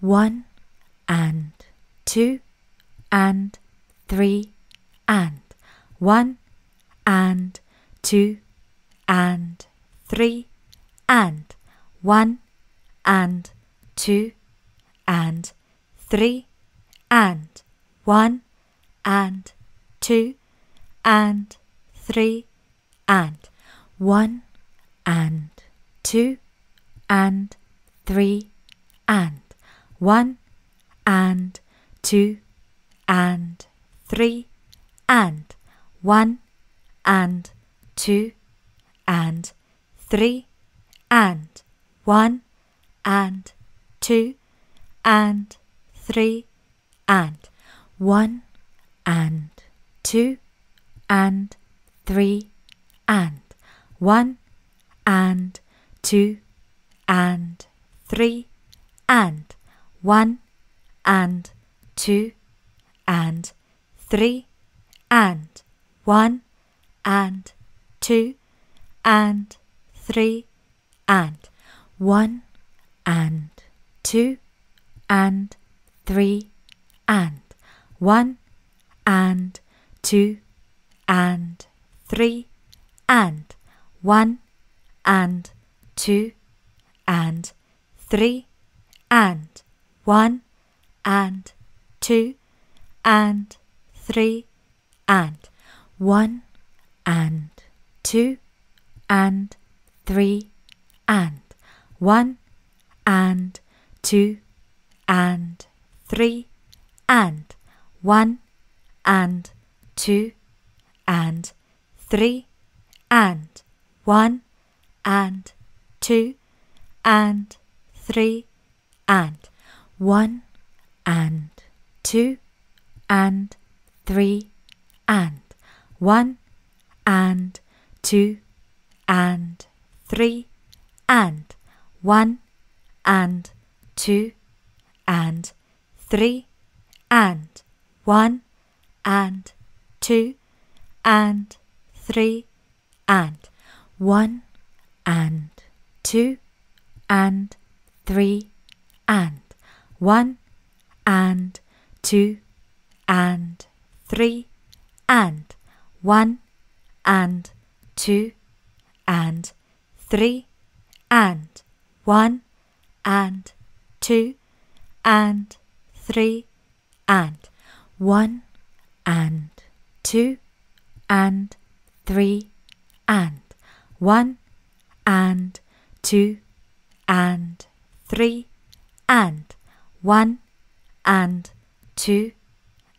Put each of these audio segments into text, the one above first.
one and two and three and one and two and three and one and two and three and one and two and three and one and two and three and one and two and three and one and two and three and one and two and three and one and two and three and one and two and three and one and two and three and one and two and three and one and two and three and one and two and three and one and two and three and one and two and three and one and two and three and one and two and three and one and two and three and one and two and three and one and two and three and one and two and three and one and two and three and one and two and three and one and two and three and one and two and three and one and two and three and one and two and three and one and two and three and one and two and three and one and two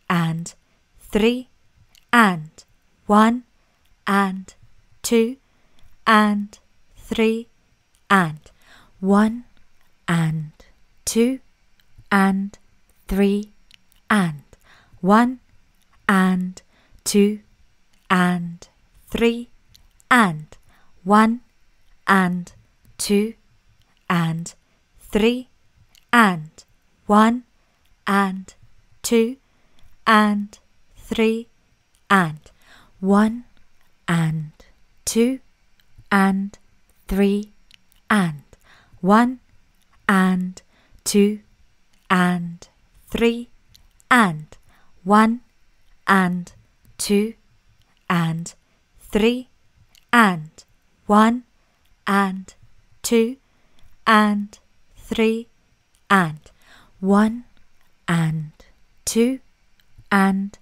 and three and one and two and three and one and two and three and one and two and three and one and two and three and one and two and three and one and two and three and one and two and three and one and two and three and one and two and three and one and two and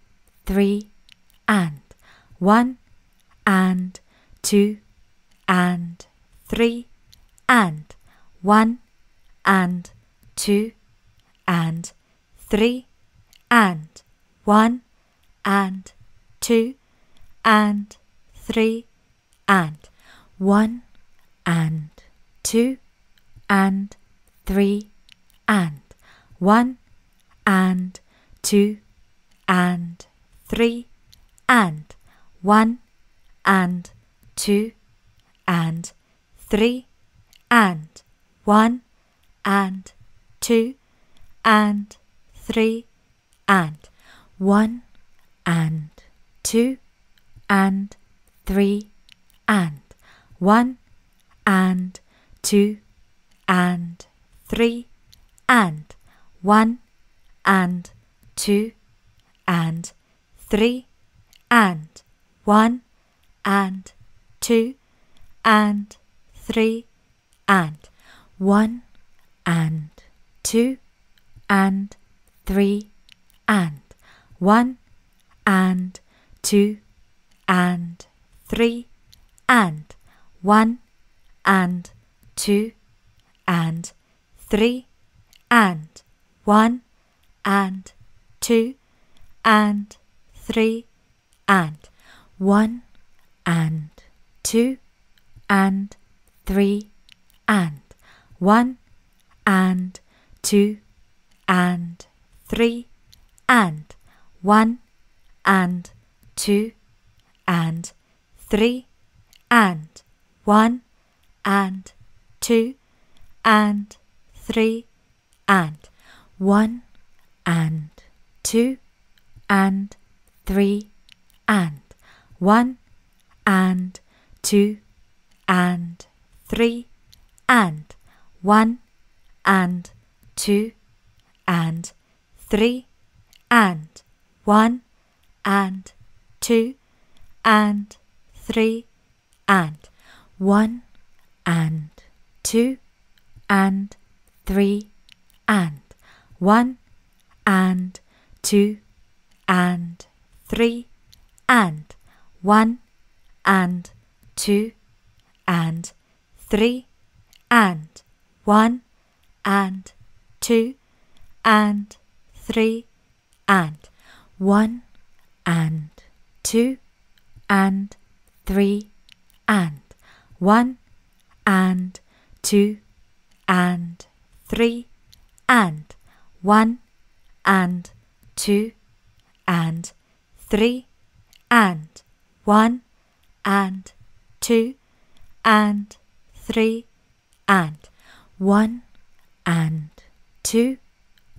three and one and two and three and one and two and three and one and two and three and one and two and three and one and two and three and one and two and three and one and two and three and one and two and three and one and two and three and one and two and three and one and two and three and one and two and three and one and two and three and one and two and three and one and two and three and one and two and three and one and two and three and one and two and three and one and two and three and one and two and three and one and two and three and one and two and three and one and two and three and one and two and three and one and two and three and one and two and three and one and two and three and one and two and three and one and two and three and one and two and three and one and two and three and one and two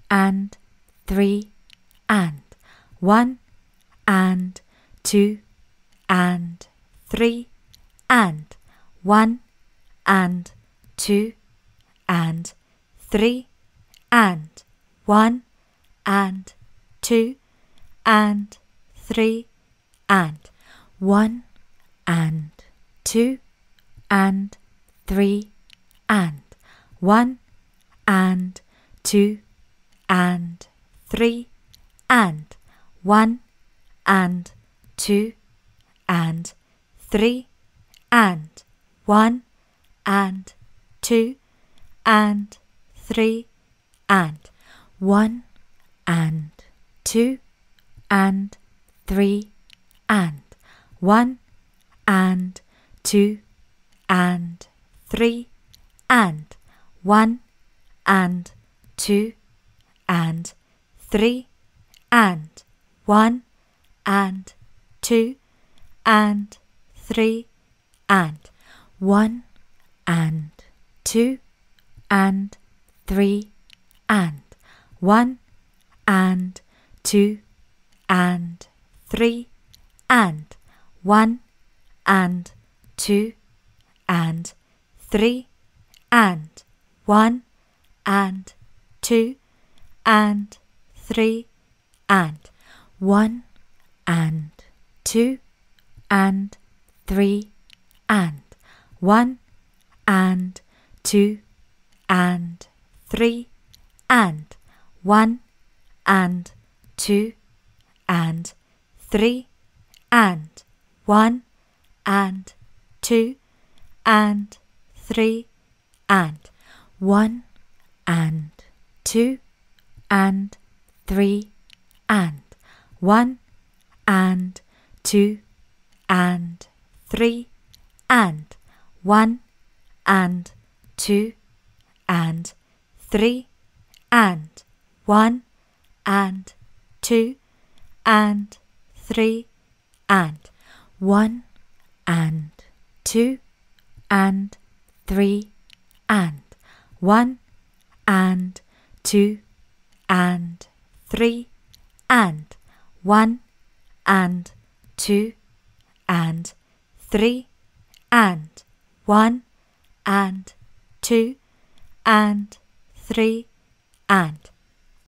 and three and one and two and three and one and two and three and one and two and three and one and two and three and one and two and three and one and two and three and one and two and three and one and two and three and one and two and three and one and two and three and one and two and three and one and two and three and one and two and three and one and two and three and one and two and three and one and two and three and one and two and three and one and two and three and one and two and three and one and two and three and one and two and three and one and two and three and one and two and three and one and two and three and one and two and three and one and two and three and one and two and three and